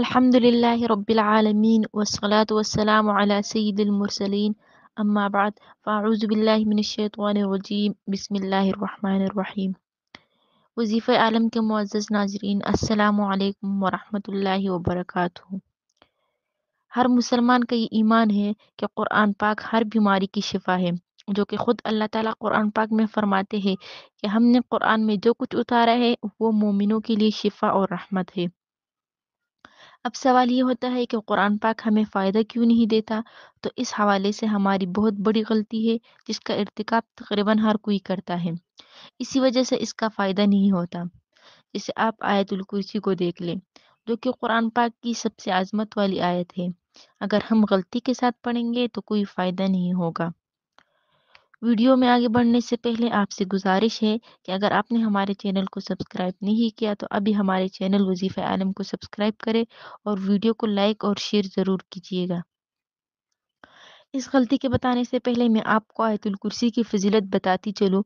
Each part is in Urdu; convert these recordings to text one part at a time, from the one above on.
الحمد للہ رب والصلاة والسلام المرسلين أما بعد فأعوذ بالله من الشيطان الرجيم بسم اللہ وظیفہ عالم کے معزز ناظرین السلام علیکم ورحمۃ اللہ وبرکاتہ ہر مسلمان کا یہ ایمان ہے کہ قرآن پاک ہر بیماری کی شفا ہے جو کہ خود اللہ تعالیٰ قرآن پاک میں فرماتے ہیں کہ ہم نے قرآن میں جو کچھ اتارا ہے وہ مومنوں کے لیے شفا اور رحمت ہے اب سوال یہ ہوتا ہے کہ قرآن پاک ہمیں فائدہ کیوں نہیں دیتا تو اس حوالے سے ہماری بہت بڑی غلطی ہے جس کا ارتکاب تقریباً ہر کوئی کرتا ہے اسی وجہ سے اس کا فائدہ نہیں ہوتا جسے آپ آیت الکرسی کو دیکھ لیں جو کہ قرآن پاک کی سب سے عظمت والی آیت ہے اگر ہم غلطی کے ساتھ پڑھیں گے تو کوئی فائدہ نہیں ہوگا ویڈیو میں آگے بڑھنے سے پہلے آپ سے گزارش ہے کہ اگر آپ نے ہمارے چینل کو سبسکرائب نہیں کیا تو ابھی ہمارے چینل وظیفہ عالم کو سبسکرائب کرے اور ویڈیو کو لائک اور شیئر ضرور کیجیے گا اس غلطی کے بتانے سے پہلے میں آپ کو آیت الکرسی کی فضیلت بتاتی چلوں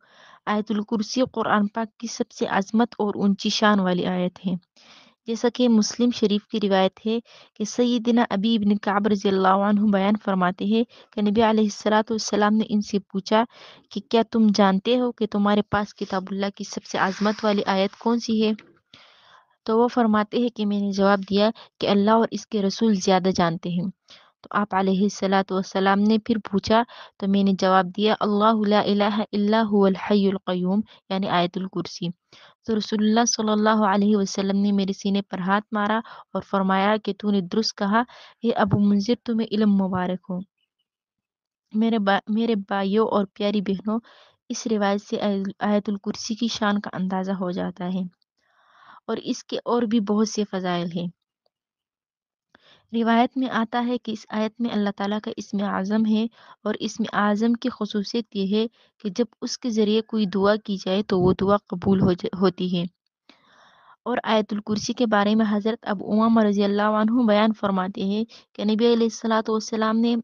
آیت الکرسی قرآن پاک کی سب سے عظمت اور اونچی شان والی آیت ہے جیسا کہ مسلم شریف کی روایت ہے کہ سیدنا ابی کعب رضی اللہ عنہ بیان فرماتے ہیں کہ نبی علیہ السلام نے ان سے پوچھا کہ کیا تم جانتے ہو کہ تمہارے پاس کتاب اللہ کی سب سے عظمت والی آیت کون سی ہے تو وہ فرماتے ہیں کہ میں نے جواب دیا کہ اللہ اور اس کے رسول زیادہ جانتے ہیں تو آپ علیہ السلاۃ والسلام نے پھر پوچھا تو میں نے جواب دیا اللہ لا الہ الا هو الحی القیوم یعنی آیت الکرسی تو رسول اللہ صلی اللہ علیہ وسلم نے میرے سینے پر ہاتھ مارا اور فرمایا کہ تو نے درست کہا اے ابو منظر تمہیں علم مبارک ہو میرے با میرے بھائیوں اور پیاری بہنوں اس روایت سے آیت الکرسی کی شان کا اندازہ ہو جاتا ہے اور اس کے اور بھی بہت سے فضائل ہیں روایت میں آتا ہے کہ اس آیت میں اللہ تعالیٰ کا اسم اعظم ہے اور اسم کی خصوصیت یہ ہے کہ جب اس کے ذریعے کوئی دعا کی جائے تو وہ دعا قبول ہو ہے اور آیت الکرسی کے بارے میں حضرت اب اوام رضی اللہ عنہ بیان فرماتے ہیں کہ نبی علیہ السلاۃ والسلام نے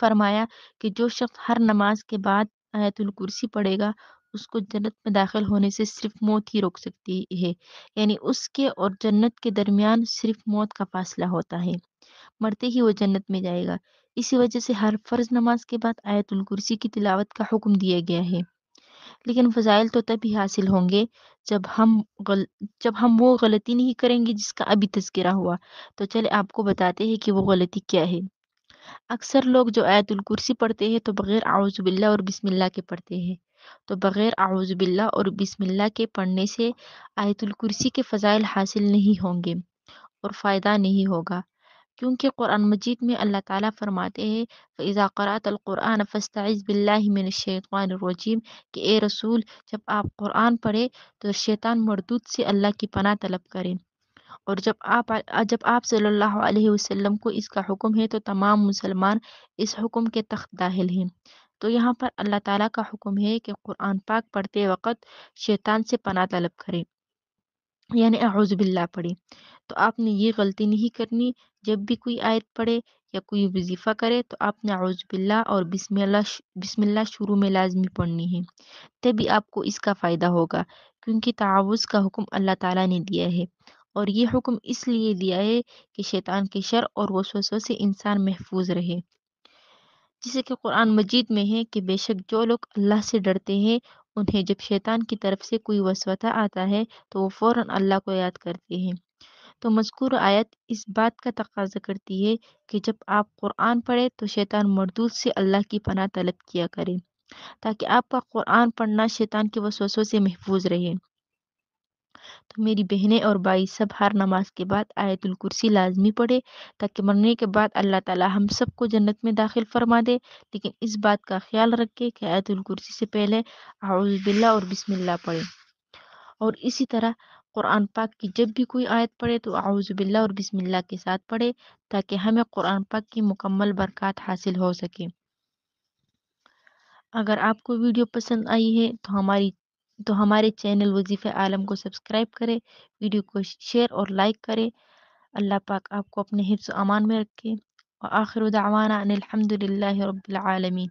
فرمایا کہ جو شخص ہر نماز کے بعد آیت الکرسی پڑھے گا اس کو جنت میں داخل ہونے سے صرف موت ہی روک سکتی ہے یعنی اس کے اور جنت کے درمیان صرف موت کا فاصلہ ہوتا ہے مرتے ہی وہ جنت میں جائے گا اسی وجہ سے ہر فرض نماز کے بعد آیت الکرسی کی تلاوت کا حکم دیا گیا ہے لیکن فضائل تو تب ہی حاصل ہوں گے جب ہم جب ہم وہ غلطی نہیں کریں گے جس کا ابھی تذکرہ ہوا تو چلے آپ کو بتاتے ہیں کہ وہ غلطی کیا ہے اکثر لوگ جو آیت الکرسی پڑھتے ہیں تو بغیر اعوذ باللہ اور بسم اللہ کے پڑھتے ہیں تو بغیر اعوذ باللہ اور بسم اللہ کے پڑھنے سے آیت الکرسی کے فضائل حاصل نہیں ہوں گے اور فائدہ نہیں ہوگا کیونکہ قرآن مجید میں اللہ تعالیٰ فرماتے ہیں فَإِذَا قَرَاتَ الْقُرْآنَ فَاسْتَعِذْ بِاللَّهِ مِنَ الشَّيْطَانِ الرَّجِيمِ کہ اے رسول جب آپ قرآن پڑھے تو شیطان مردود سے اللہ کی پناہ طلب کریں اور جب آپ جب آپ صلی اللہ علیہ وسلم کو اس کا حکم ہے تو تمام مسلمان اس حکم کے تخت داخل ہیں تو یہاں پر اللہ تعالیٰ کا حکم ہے کہ قرآن پاک پڑھتے وقت شیطان سے پناہ طلب کریں یعنی اعوذ باللہ پڑھے تو آپ نے یہ غلطی نہیں کرنی جب بھی کوئی آیت پڑھے یا کوئی وظیفہ کرے تو آپ نے اعوذ باللہ اور بسم اللہ بسم اللہ شروع میں لازمی پڑھنی ہے تبھی آپ کو اس کا فائدہ ہوگا کیونکہ تعاوض کا حکم اللہ تعالیٰ نے دیا ہے اور یہ حکم اس لیے دیا ہے کہ شیطان کے شر اور وسوسوں سے انسان محفوظ رہے جیسے کہ قرآن مجید میں ہے کہ بے شک جو لوگ اللہ سے ڈرتے ہیں انہیں جب شیطان کی طرف سے کوئی وسوتہ آتا ہے تو وہ فوراً اللہ کو یاد کرتے ہیں تو مذکور آیت اس بات کا تقاضا کرتی ہے کہ جب آپ قرآن پڑھے تو شیطان مردود سے اللہ کی پناہ طلب کیا کرے تاکہ آپ کا قرآن پڑھنا شیطان کی وسوسوں سے محفوظ رہے تو میری بہنیں اور بھائی سب ہر نماز کے بعد آیت الکرسی لازمی پڑھے تاکہ مرنے کے بعد اللہ تعالی ہم سب کو جنت میں داخل فرما دے لیکن اس بات کا خیال رکھے کہ آیت الکرسی سے پہلے اعوذ باللہ اور بسم اللہ اور اسی طرح قرآن پاک کی جب بھی کوئی آیت پڑھے تو اعوذ باللہ اور بسم اللہ کے ساتھ پڑھے تاکہ ہمیں قرآن پاک کی مکمل برکات حاصل ہو سکے اگر آپ کو ویڈیو پسند آئی ہے تو ہماری تو ہمارے چینل وظیف عالم کو سبسکرائب کرے ویڈیو کو شیئر اور لائک کرے اللہ پاک آپ کو اپنے حفظ و امان میں رکھے دعوانا الحمد للہ رب العالمین